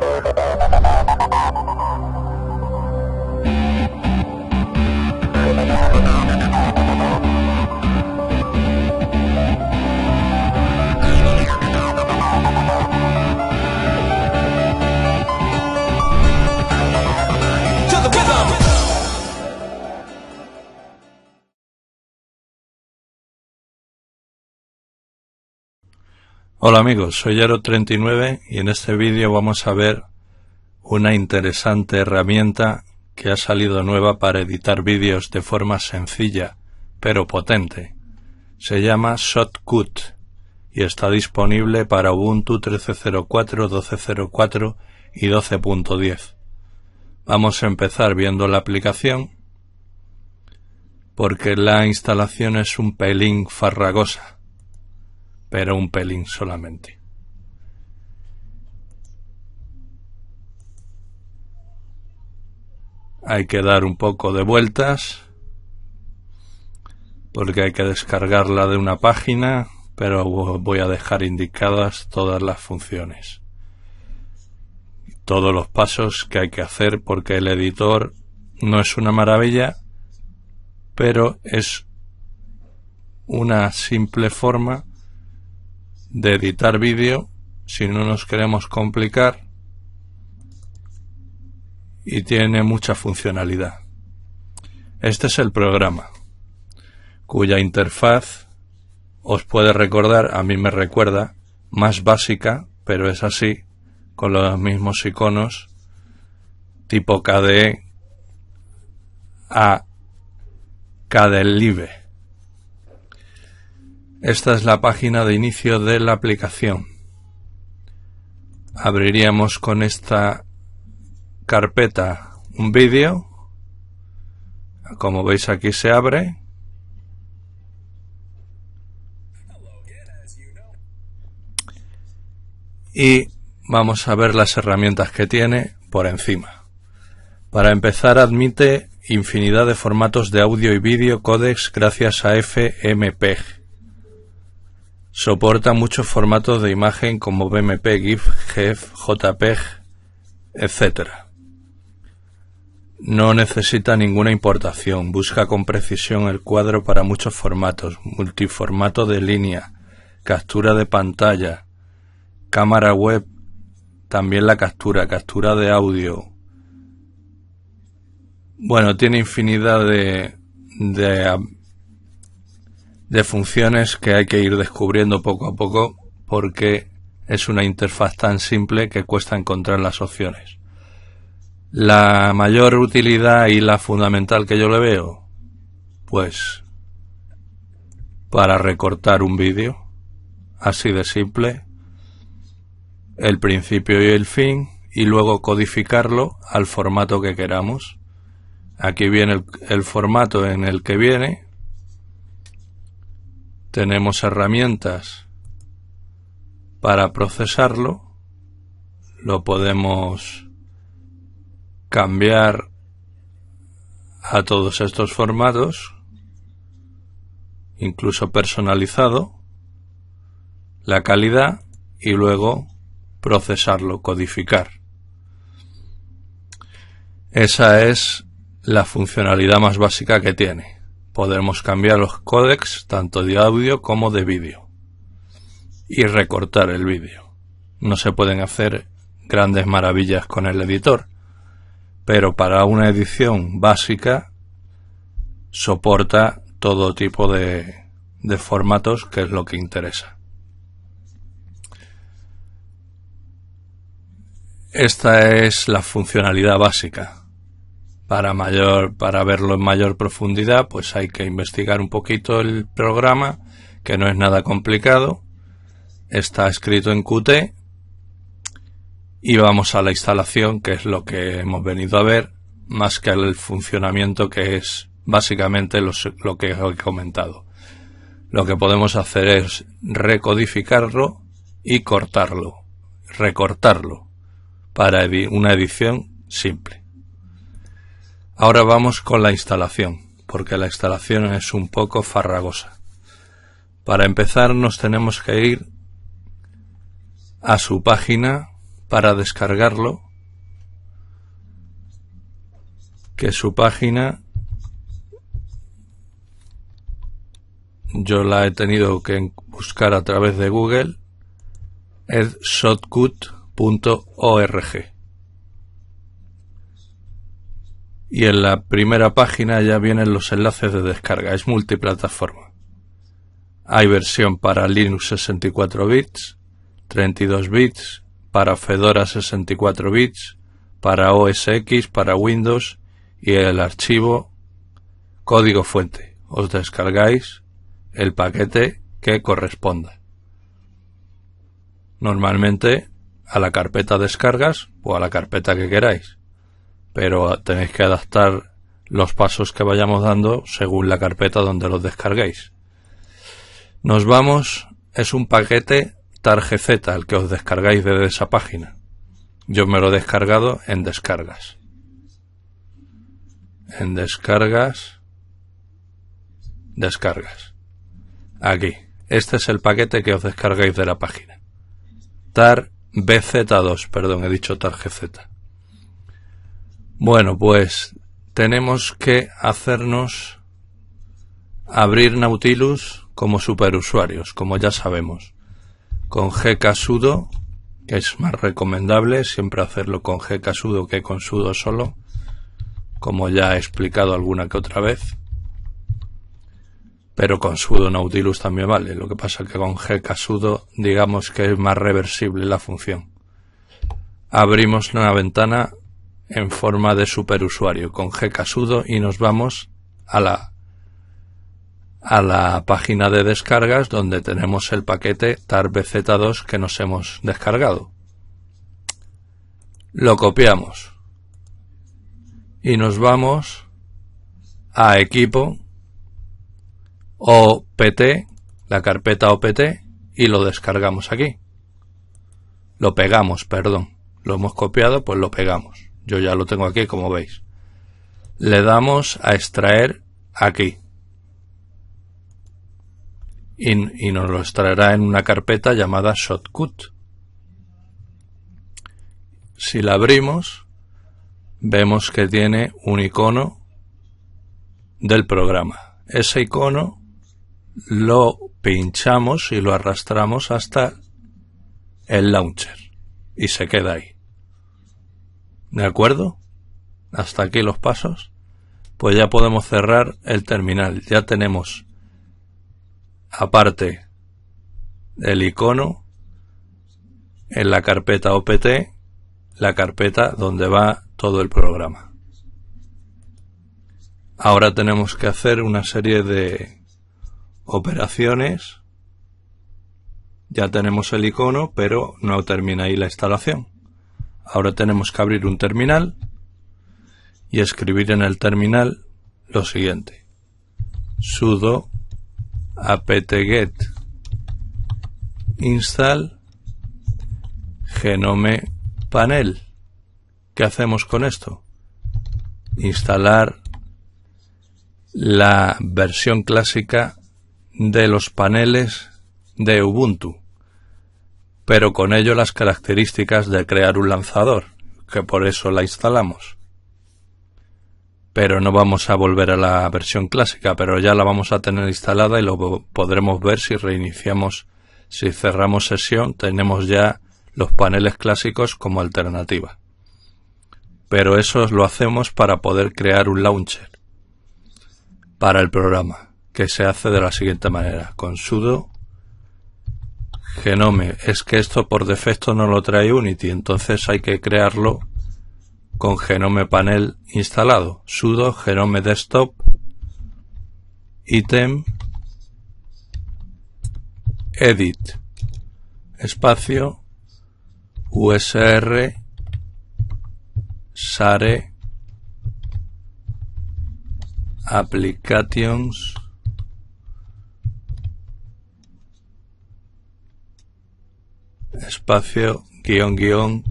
No, no, Hola amigos, soy aero 39 y en este vídeo vamos a ver una interesante herramienta que ha salido nueva para editar vídeos de forma sencilla pero potente. Se llama Shotcut y está disponible para Ubuntu 13.04, 12.04 y 12.10. Vamos a empezar viendo la aplicación porque la instalación es un pelín farragosa pero un pelín solamente. Hay que dar un poco de vueltas porque hay que descargarla de una página, pero voy a dejar indicadas todas las funciones. Todos los pasos que hay que hacer porque el editor no es una maravilla, pero es una simple forma de editar vídeo si no nos queremos complicar y tiene mucha funcionalidad. Este es el programa cuya interfaz os puede recordar, a mí me recuerda, más básica, pero es así, con los mismos iconos tipo KDE a KDE esta es la página de inicio de la aplicación. Abriríamos con esta carpeta un vídeo. Como veis aquí se abre. Y vamos a ver las herramientas que tiene por encima. Para empezar admite infinidad de formatos de audio y vídeo codecs gracias a FMPG Soporta muchos formatos de imagen como BMP, GIF, GEF, JPEG, etc. No necesita ninguna importación. Busca con precisión el cuadro para muchos formatos, multiformato de línea, captura de pantalla, cámara web, también la captura, captura de audio. Bueno, tiene infinidad de, de de funciones que hay que ir descubriendo poco a poco porque es una interfaz tan simple que cuesta encontrar las opciones. La mayor utilidad y la fundamental que yo le veo, pues para recortar un vídeo, así de simple, el principio y el fin, y luego codificarlo al formato que queramos. Aquí viene el, formato en el que viene, tenemos herramientas para procesarlo, lo podemos cambiar a todos estos formatos, incluso personalizado, la calidad y luego procesarlo, codificar. Esa es la funcionalidad más básica que tiene podemos cambiar los códecs tanto de audio como de vídeo y recortar el vídeo. No se pueden hacer grandes maravillas con el editor, pero para una edición básica soporta todo tipo de formatos que es lo que interesa. Esta es la funcionalidad básica para mayor para verlo en mayor profundidad pues hay que investigar un poquito el programa que no es nada complicado está escrito en Qt y vamos a la instalación que es lo que hemos venido a ver más que el funcionamiento que es básicamente lo, que he comentado lo que podemos hacer es recodificarlo y cortarlo recortarlo para una edición simple Ahora vamos con la instalación, porque la instalación es un poco farragosa. Para empezar nos tenemos que ir a su página para descargarlo, que su página yo la he tenido que buscar a través de Google, es shotcut.org. y en la primera página ya vienen los enlaces de descarga. Es multiplataforma. Hay versión para Linux 64 bits, 32 bits, para Fedora 64 bits, para OS X, para Windows y el archivo código fuente. Os descargáis el paquete que corresponda. Normalmente a la carpeta descargas o a la carpeta que queráis pero tenéis que adaptar los pasos que vayamos dando según la carpeta donde los descarguéis. Nos vamos, es un paquete tar.gz el que os descargáis desde esa página. Yo me lo he descargado en descargas. En descargas. Descargas. Aquí. Este es el paquete que os descargáis de la página. tarbz 2 perdón, he dicho tar.gz. Bueno, pues tenemos que hacernos abrir Nautilus como superusuarios, como ya sabemos. Con GK sudo, que es más recomendable, siempre hacerlo con gcasudo que con sudo solo, como ya he explicado alguna que otra vez. Pero con sudo Nautilus también vale, lo que pasa que con GK sudo digamos que es más reversible la función. Abrimos una ventana en forma de superusuario con G y nos vamos a la a la página de descargas donde tenemos el paquete tarbz2 que nos hemos descargado. Lo copiamos y nos vamos a equipo OPT, la carpeta OPT y lo descargamos aquí. Lo pegamos, perdón. Lo hemos copiado, pues lo pegamos. Yo ya lo tengo aquí, como veis. Le damos a extraer aquí. Y, nos lo extraerá en una carpeta llamada Shotcut. Si la abrimos, vemos que tiene un icono del programa. Ese icono lo pinchamos y lo arrastramos hasta el launcher y se queda ahí. ¿De acuerdo? Hasta aquí los pasos. Pues ya podemos cerrar el terminal. Ya tenemos aparte el icono en la carpeta OPT, la carpeta donde va todo el programa. Ahora tenemos que hacer una serie de operaciones. Ya tenemos el icono, pero no termina ahí la instalación. Ahora tenemos que abrir un terminal y escribir en el terminal lo siguiente. sudo apt-get install genome panel. ¿Qué hacemos con esto? Instalar la versión clásica de los paneles de Ubuntu pero con ello las características de crear un lanzador, que por eso la instalamos. Pero no vamos a volver a la versión clásica, pero ya la vamos a tener instalada y lo podremos ver si reiniciamos, si cerramos sesión, tenemos ya los paneles clásicos como alternativa. Pero eso lo hacemos para poder crear un launcher para el programa, que se hace de la siguiente manera, con sudo Genome, es que esto por defecto no lo trae Unity, entonces hay que crearlo con Genome Panel instalado. sudo genome desktop item, edit espacio usr sare applications espacio, guión, guión,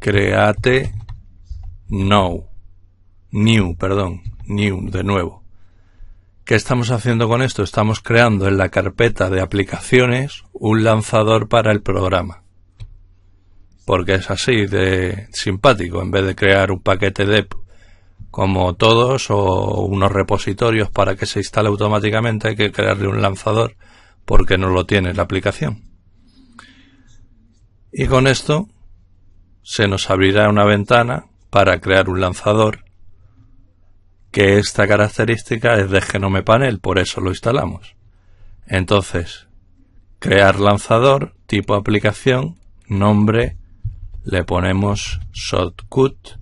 create, no, new, perdón, new, de nuevo. ¿Qué estamos haciendo con esto? Estamos creando en la carpeta de aplicaciones un lanzador para el programa. Porque es así de simpático, en vez de crear un paquete de como todos o unos repositorios para que se instale automáticamente, hay que crearle un lanzador porque no lo tiene la aplicación. Y con esto se nos abrirá una ventana para crear un lanzador que esta característica es de Genome Panel, por eso lo instalamos. Entonces, crear lanzador, tipo aplicación, nombre, le ponemos shortcut,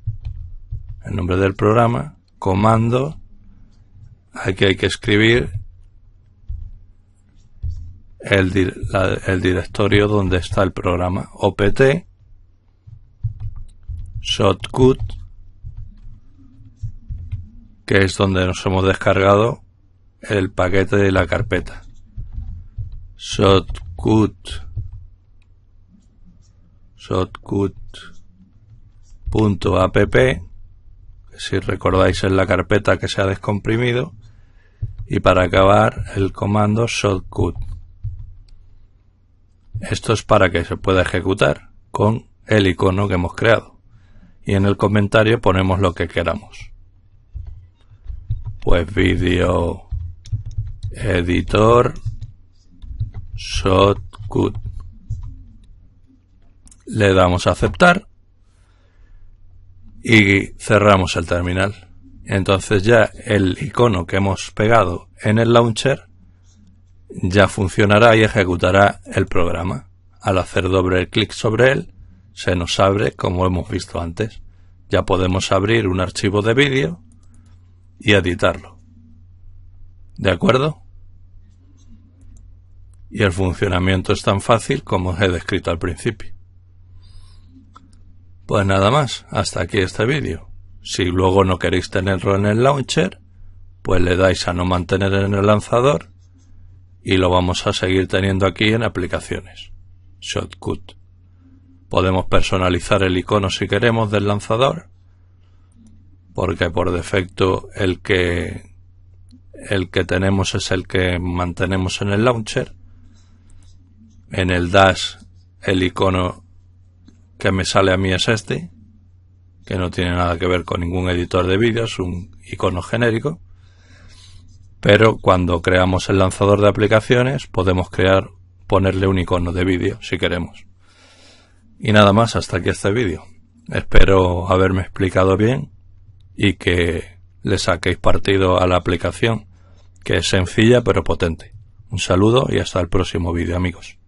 el nombre del programa, comando, aquí hay que escribir el, directorio donde está el programa. OPT, shotcut, que es donde nos hemos descargado el paquete de la carpeta. Shotcut. Shotcut.app, si recordáis es la carpeta que se ha descomprimido. Y para acabar, el comando shotcut. Esto es para que se pueda ejecutar con el icono que hemos creado. Y en el comentario ponemos lo que queramos. Pues vídeo editor shotcut. Le damos a aceptar y cerramos el terminal. Entonces ya el icono que hemos pegado en el launcher ya funcionará y ejecutará el programa. Al hacer doble clic sobre él, se nos abre como hemos visto antes. Ya podemos abrir un archivo de vídeo y editarlo. ¿De acuerdo? Y el funcionamiento es tan fácil como os he descrito al principio. Pues nada más, hasta aquí este vídeo. Si luego no queréis tenerlo en el launcher, pues le dais a no mantener en el lanzador y lo vamos a seguir teniendo aquí en aplicaciones. Shortcut. Podemos personalizar el icono si queremos del lanzador, porque por defecto el que el que tenemos es el que mantenemos en el launcher. En el dash el icono que me sale a mí es este, que no tiene nada que ver con ningún editor de vídeos, un icono genérico. Pero cuando creamos el lanzador de aplicaciones podemos crear, ponerle un icono de vídeo si queremos. Y nada más, hasta aquí este vídeo. Espero haberme explicado bien y que le saquéis partido a la aplicación, que es sencilla pero potente. Un saludo y hasta el próximo vídeo amigos.